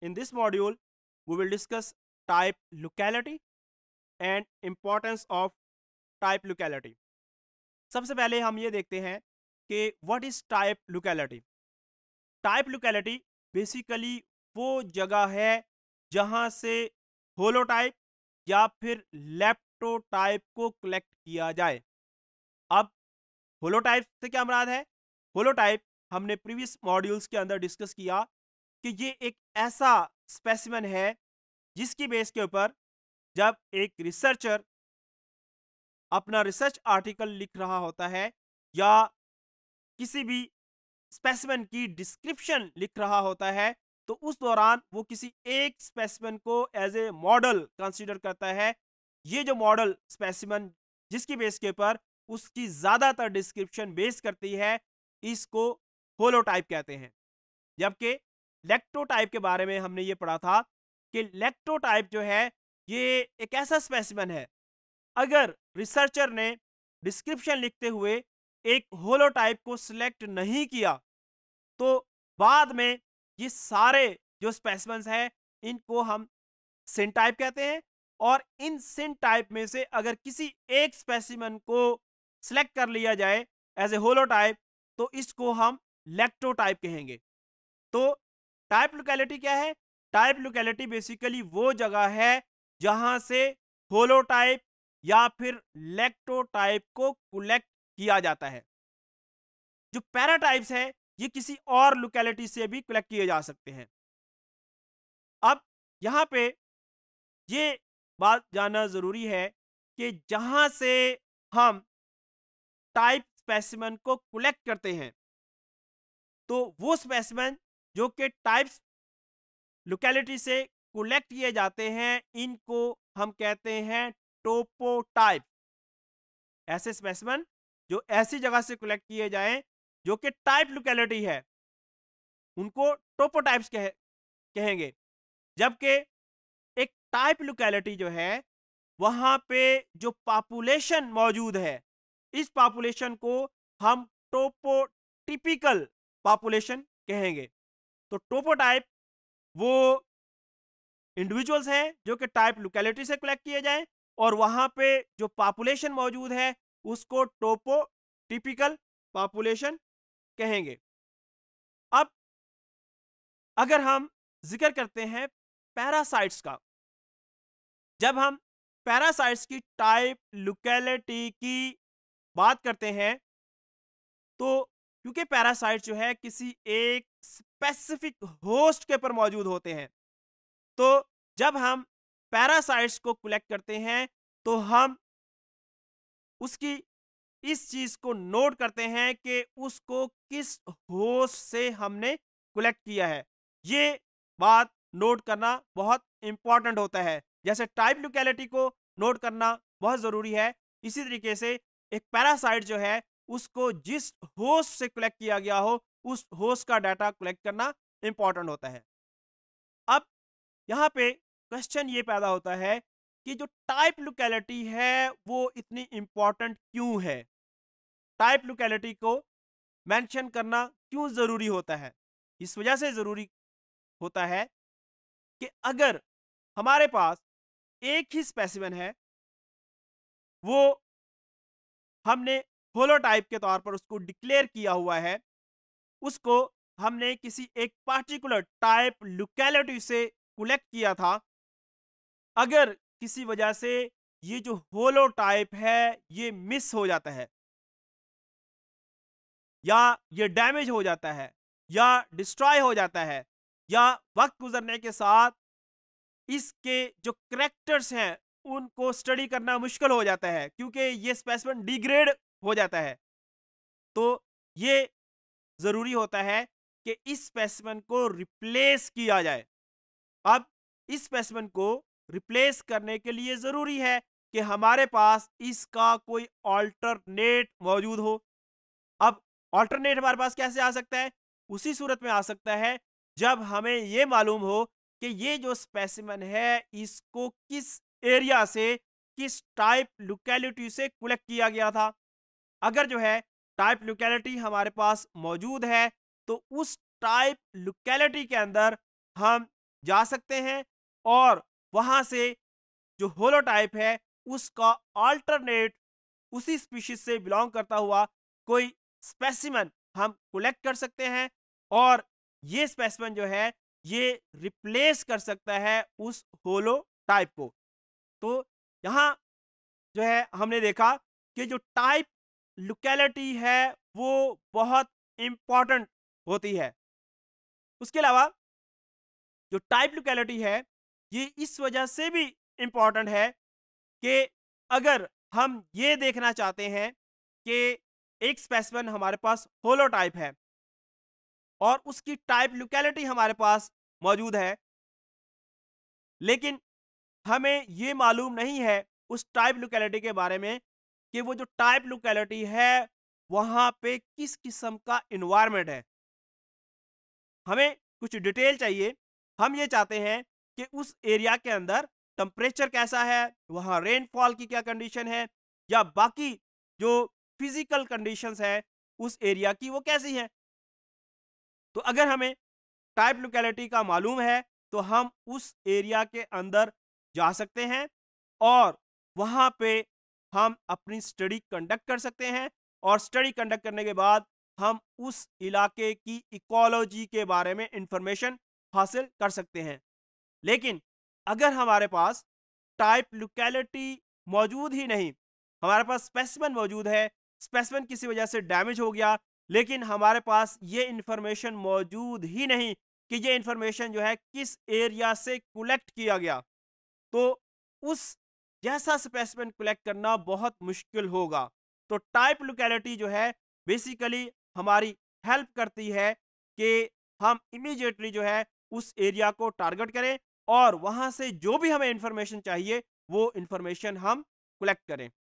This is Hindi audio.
In this module, we will discuss type locality and importance of type locality. sabse pehle hum ye dekhte hain ki what is type locality type locality basically wo jagah hai jahan se holotype या फिर लेप्टोटाइप को कलेक्ट किया जाए अब होलोटाइप से क्या मराद है होलोटाइप हमने प्रीवियस मॉड्यूल्स के अंदर डिस्कस किया कि ये एक ऐसा स्पेसिमन है जिसकी बेस के ऊपर जब एक रिसर्चर अपना रिसर्च आर्टिकल लिख रहा होता है या किसी भी स्पेसिमन की डिस्क्रिप्शन लिख रहा होता है तो उस दौरान वो किसी एक स्पेसिमन को एज ए मॉडल कंसीडर करता है ये जो मॉडल स्पेसिमन जिसकी बेस के ऊपर उसकी ज़्यादातर डिस्क्रिप्शन बेस करती है इसको होलोटाइप कहते हैं जबकि लेक्टोटाइप के बारे में हमने ये पढ़ा था कि लेक्टोटाइप जो है ये एक ऐसा स्पेसिमन है अगर रिसर्चर ने डिस्क्रिप्शन लिखते हुए एक होलोटाइप को सिलेक्ट नहीं किया तो बाद में ये सारे जो स्पेसिमेंस हैं इनको हम सिंटाइप कहते हैं और इन सिंटाइप में से अगर किसी एक स्पेसिमन को सिलेक्ट कर लिया जाए एज ए होलोटाइप तो इसको हम लेक्टोटाइप कहेंगे तो टाइप लोकेलिटी क्या है टाइप लोकेलिटी बेसिकली वो जगह है जहां से होलोटाइप या फिर लेक्टोटाइप को कलेक्ट किया जाता है जो पैराटाइप्स है ये किसी और लोकेलिटी से भी कलेक्ट किए जा सकते हैं अब यहां पे ये बात जानना ज़रूरी है कि जहां से हम टाइप स्पेसिमन को कलेक्ट करते हैं तो वो स्पेसिमन जो कि टाइप्स लोकेलिटी से कलेक्ट किए जाते हैं इनको हम कहते हैं टोपो टाइप ऐसे स्पेसमन जो ऐसी जगह से कलेक्ट किए जाए जो कि टाइप लोकेलिटी है उनको टोपो टाइप्स कह, कहेंगे जबकि एक टाइप लोकेलिटी जो है वहां पे जो पॉपुलेशन मौजूद है इस पॉपुलेशन को हम टोपो टिपिकल पॉपुलेशन कहेंगे तो टोपोटाइप वो इंडिविजुअल्स हैं जो कि टाइप लोकेलिटी से कलेक्ट किए जाएं और वहां पे जो पॉपुलेशन मौजूद है उसको टोपो टिपिकल पॉपुलेशन कहेंगे अब अगर हम जिक्र करते हैं पैरासाइट्स का जब हम पैरासाइट्स की टाइप लोकेलिटी की बात करते हैं तो क्योंकि पैरासाइट जो है किसी एक स्पेसिफिक होस्ट के ऊपर मौजूद होते हैं तो जब हम पैरासाइट्स को कलेक्ट करते हैं तो हम उसकी इस चीज को नोट करते हैं कि उसको किस होस्ट से हमने कलेक्ट किया है ये बात नोट करना बहुत इंपॉर्टेंट होता है जैसे टाइप लोकेलिटी को नोट करना बहुत ज़रूरी है इसी तरीके से एक पैरासाइट जो है उसको जिस होस्ट से कलेक्ट किया गया हो उस होस्ट का डाटा कलेक्ट करना इंपॉर्टेंट होता है अब यहाँ पे क्वेश्चन ये पैदा होता है कि जो टाइप लोकेलिटी है वो इतनी इंपॉर्टेंट क्यों है टाइप लोकेलिटी को मेंशन करना क्यों ज़रूरी होता है इस वजह से ज़रूरी होता है कि अगर हमारे पास एक ही स्पेसिमन है वो हमने होलो टाइप के तौर पर उसको डिक्लेयर किया हुआ है उसको हमने किसी एक पार्टिकुलर टाइप लोकेलिटी से कलेक्ट किया था अगर किसी वजह से ये जो होलो टाइप है ये मिस हो जाता है या ये डैमेज हो जाता है या डिस्ट्रॉय हो जाता है या वक्त गुजरने के साथ इसके जो करेक्टर्स हैं उनको स्टडी करना मुश्किल हो जाता है क्योंकि ये स्पेसमेंट डिग्रेड हो जाता है तो ये ज़रूरी होता है कि इस स्पेसिमन को रिप्लेस किया जाए अब इस स्पेसिमन को रिप्लेस करने के लिए ज़रूरी है कि हमारे पास इसका कोई अल्टरनेट मौजूद हो अब अल्टरनेट हमारे पास कैसे आ सकता है उसी सूरत में आ सकता है जब हमें ये मालूम हो कि ये जो स्पेसिमन है इसको किस एरिया से किस टाइप लोकेलिटी से कलेक्ट किया गया था अगर जो है टाइप लोकेलिटी हमारे पास मौजूद है तो उस टाइप लोकेलिटी के अंदर हम जा सकते हैं और वहां से जो होलो टाइप है उसका अल्टरनेट उसी स्पीशीज से बिलोंग करता हुआ कोई स्पेसिमन हम कलेक्ट कर सकते हैं और ये स्पेसिमन जो है ये रिप्लेस कर सकता है उस होलो टाइप को तो यहाँ जो है हमने देखा कि जो टाइप लोकेलिटी है वो बहुत इम्पॉर्टेंट होती है उसके अलावा जो टाइप लोकेलिटी है ये इस वजह से भी इम्पॉर्टेंट है कि अगर हम ये देखना चाहते हैं कि एक स्पेसिमन हमारे पास होलो टाइप है और उसकी टाइप लोकेलिटी हमारे पास मौजूद है लेकिन हमें ये मालूम नहीं है उस टाइप लोकेलिटी के बारे में कि वो जो टाइप लोकेलिटी है वहां पे किस किस्म का इन्वायरमेंट है हमें कुछ डिटेल चाहिए हम ये चाहते हैं कि उस एरिया के अंदर टेम्परेचर कैसा है वहाँ रेनफॉल की क्या कंडीशन है या बाकी जो फिजिकल कंडीशंस है उस एरिया की वो कैसी है तो अगर हमें टाइप लोकेलिटी का मालूम है तो हम उस एरिया के अंदर जा सकते हैं और वहाँ पे हम अपनी स्टडी कंडक्ट कर सकते हैं और स्टडी कंडक्ट करने के बाद हम उस इलाके की इकोलॉजी के बारे में इंफॉर्मेशन हासिल कर सकते हैं लेकिन अगर हमारे पास टाइप लोकेलिटी मौजूद ही नहीं हमारे पास स्पेसमन मौजूद है स्पेसमन किसी वजह से डैमेज हो गया लेकिन हमारे पास ये इंफॉर्मेशन मौजूद ही नहीं कि ये इंफॉर्मेशन जो है किस एरिया से कलेक्ट किया गया तो उस जैसा स्पेसमेंट कलेक्ट करना बहुत मुश्किल होगा तो टाइप लोकेलिटी जो है बेसिकली हमारी हेल्प करती है कि हम इमीजिएटली जो है उस एरिया को टारगेट करें और वहाँ से जो भी हमें इंफॉर्मेशन चाहिए वो इंफॉर्मेशन हम कलेक्ट करें